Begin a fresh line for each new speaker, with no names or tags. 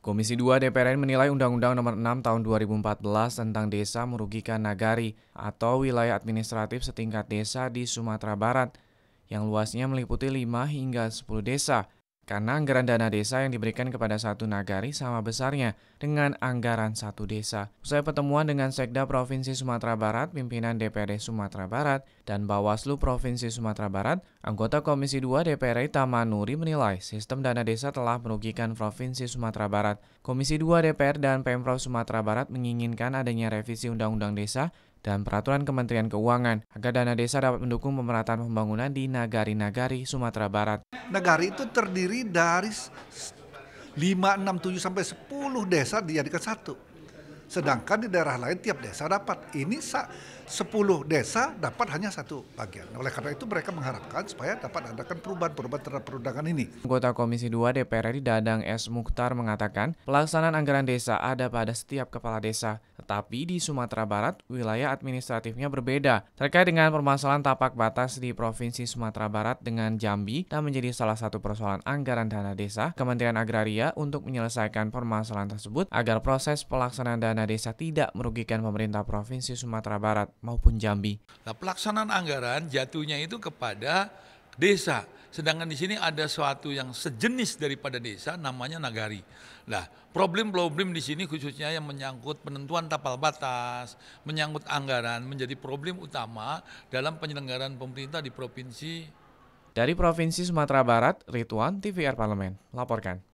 Komisi 2 DPR RI menilai Undang-Undang Nomor 6 Tahun 2014 tentang Desa merugikan nagari atau wilayah administratif setingkat desa di Sumatera Barat yang luasnya meliputi 5 hingga 10 desa karena anggaran dana desa yang diberikan kepada satu nagari sama besarnya dengan anggaran satu desa. Usai pertemuan dengan Sekda Provinsi Sumatera Barat, pimpinan DPRD Sumatera Barat, dan Bawaslu Provinsi Sumatera Barat, anggota Komisi 2 DPRI Tamanuri menilai sistem dana desa telah merugikan Provinsi Sumatera Barat. Komisi 2 DPR dan Pemprov Sumatera Barat menginginkan adanya revisi Undang-Undang Desa dan peraturan Kementerian Keuangan agar dana desa dapat mendukung pemerataan pembangunan di nagari-nagari Sumatera Barat. Nagari itu
terdiri dari 5, 6, 7 sampai 10 desa dijadikan satu Sedangkan di daerah lain tiap desa dapat. Ini 10 desa dapat hanya satu bagian. Oleh karena itu mereka mengharapkan supaya dapat adakan perubahan-perubahan terhadap perundangan
ini. Anggota Komisi 2 DPR RI Dadang S. Mukhtar mengatakan pelaksanaan anggaran desa ada pada setiap kepala desa. Tetapi di Sumatera Barat wilayah administratifnya berbeda. Terkait dengan permasalahan tapak batas di Provinsi Sumatera Barat dengan Jambi dan menjadi salah satu persoalan anggaran dana desa, Kementerian Agraria untuk menyelesaikan permasalahan tersebut agar proses pelaksanaan dana dana desa tidak merugikan pemerintah Provinsi Sumatera Barat maupun Jambi. Nah, pelaksanaan
anggaran jatuhnya itu kepada desa. Sedangkan di sini ada suatu yang sejenis daripada desa namanya nagari. Nah, problem-problem di sini khususnya yang menyangkut penentuan tapal batas, menyangkut anggaran menjadi problem utama dalam penyelenggaraan pemerintah di provinsi.
Dari Provinsi Sumatera Barat, Rituan TVR Parlemen, laporkan.